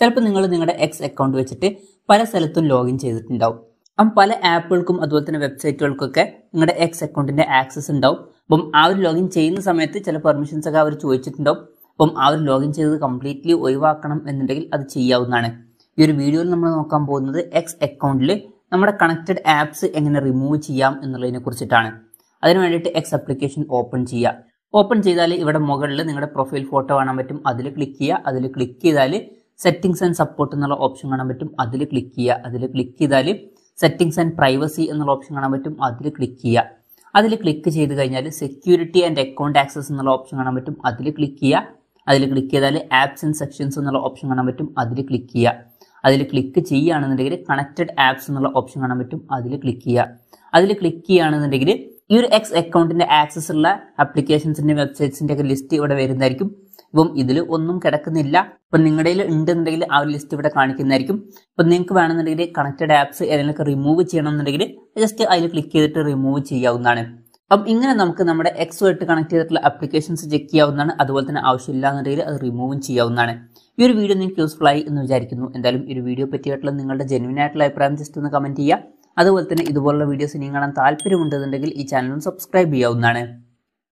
ചിലപ്പോൾ നിങ്ങൾ നിങ്ങളുടെ എക്സ് അക്കൗണ്ട് വെച്ചിട്ട് പല സ്ഥലത്തും ലോഗിൻ ചെയ്തിട്ടുണ്ടാവും അപ്പം പല ആപ്പുകൾക്കും അതുപോലെ തന്നെ വെബ്സൈറ്റുകൾക്കൊക്കെ നിങ്ങളുടെ എക്സ് അക്കൗണ്ടിൻ്റെ ആക്സസ് ഉണ്ടാവും അപ്പം ആ ഒരു ലോഗിൻ ചെയ്യുന്ന സമയത്ത് ചില പെർമിഷൻസ് ഒക്കെ അവർ ചോദിച്ചിട്ടുണ്ടാവും അപ്പം ആ ഒരു ലോഗിൻ ചെയ്തത് കംപ്ലീറ്റ്ലി ഒഴിവാക്കണം എന്നുണ്ടെങ്കിൽ അത് ചെയ്യാവുന്നതാണ് ഈ ഒരു വീഡിയോയിൽ നമ്മൾ നോക്കാൻ പോകുന്നത് എക്സ് അക്കൗണ്ടിൽ നമ്മുടെ കണക്റ്റഡ് ആപ്സ് എങ്ങനെ റിമൂവ് ചെയ്യാം എന്നുള്ളതിനെ കുറിച്ചിട്ടാണ് അതിന് വേണ്ടിയിട്ട് എക്സ് ആപ്ലിക്കേഷൻ ഓപ്പൺ ചെയ്യുക ഓപ്പൺ ചെയ്താൽ ഇവിടെ മുകളിൽ നിങ്ങളുടെ പ്രൊഫൈൽ ഫോട്ടോ കാണാൻ പറ്റും അതിൽ ക്ലിക്ക് ചെയ്യുക അതിൽ ക്ലിക്ക് ചെയ്താൽ സെറ്റിങ്സ് ആൻഡ് സപ്പോർട്ട് എന്നുള്ള ഓപ്ഷൻ കാണാൻ പറ്റും അതിൽ ക്ലിക്ക് ചെയ്യുക അതിൽ ക്ലിക്ക് ചെയ്താൽ സെറ്റിങ്സ് ആൻഡ് പ്രൈവസി എന്നുള്ള ഓപ്ഷൻ കാണാൻ പറ്റും അതിൽ ക്ലിക്ക് ചെയ്യുക അതിൽ ക്ലിക്ക് ചെയ്ത് കഴിഞ്ഞാൽ സെക്യൂരിറ്റി ആൻഡ് അക്കൗണ്ട് ആക്സസ് എന്നുള്ള ഓപ്ഷൻ കാണാൻ പറ്റും അതിൽ ക്ലിക്ക് ചെയ്യുക അതിൽ ക്ലിക്ക് ചെയ്താൽ ആപ്സ് ആൻഡ് സെക്ഷൻസ് എന്നുള്ള ഓപ്ഷൻ കാണാൻ പറ്റും അതിൽ ക്ലിക്ക് ചെയ്യുക അതിൽ ക്ലിക്ക് ചെയ്യുകയാണെന്നുണ്ടെങ്കിൽ കണക്റ്റഡ് ആപ്സ് എന്നുള്ള ഓപ്ഷൻ കാണാൻ പറ്റും അതിൽ ക്ലിക്ക് ചെയ്യുക അതിൽ ക്ലിക്ക് ചെയ്യുകയാണെന്നുണ്ടെങ്കിൽ ഈ ഒരു എക്സ് അക്കൗണ്ടിൻ്റെ ആക്സസ് ഉള്ള ആപ്ലിക്കേഷൻസിൻ്റെ വെബ്സൈറ്റ്സിൻ്റെ ഒക്കെ ലിസ്റ്റ് ഇവിടെ വരുന്നതായിരിക്കും അപ്പം ഇതിൽ ഒന്നും കിടക്കുന്നില്ല അപ്പം നിങ്ങളുടെ ഉണ്ടെന്നുണ്ടെങ്കിൽ ആ ഒരു ലിസ്റ്റ് ഇവിടെ കാണിക്കുന്നതായിരിക്കും അപ്പം നിങ്ങൾക്ക് വേണമെന്നുണ്ടെങ്കിൽ കണക്റ്റഡ് ആപ്സ് ഏതെങ്കിലുമൊക്കെ റിമൂവ് ചെയ്യണമെന്നുണ്ടെങ്കിൽ ജസ്റ്റ് അതിൽ ക്ലിക്ക് ചെയ്തിട്ട് റിമൂവ് ചെയ്യാവുന്നതാണ് അപ്പം ഇങ്ങനെ നമുക്ക് നമ്മുടെ എക്സ് ആയിട്ട് കണക്ട് ചെയ്തിട്ടുള്ള ആപ്ലിക്കേഷൻസ് ചെക്ക് ചെയ്യാവുന്നതാണ് അതുപോലെ തന്നെ ആവശ്യമില്ല എന്നുണ്ടെങ്കിൽ അത് റിമൂവും ചെയ്യാവുന്നതാണ് ഈ ഒരു വീഡിയോ നിങ്ങൾക്ക് യൂസ്ഫുൾ ആയി എന്ന് വിചാരിക്കുന്നു എന്തായാലും ഈ ഒരു വീഡിയോ പറ്റിയിട്ടുള്ള നിങ്ങളുടെ ജെനുവിൻ ആയിട്ടുള്ള അഭിപ്രായം ജസ്റ്റ് ഒന്ന് കമൻറ്റ് ചെയ്യുക അതുപോലെ തന്നെ ഇതുപോലുള്ള വീഡിയോസ് ഇനിയും കാണാൻ താല്പര്യമുണ്ടെന്നുണ്ടെങ്കിൽ ഈ ചാനലും സബ്സ്ക്രൈബ് ചെയ്യാവുന്നതാണ്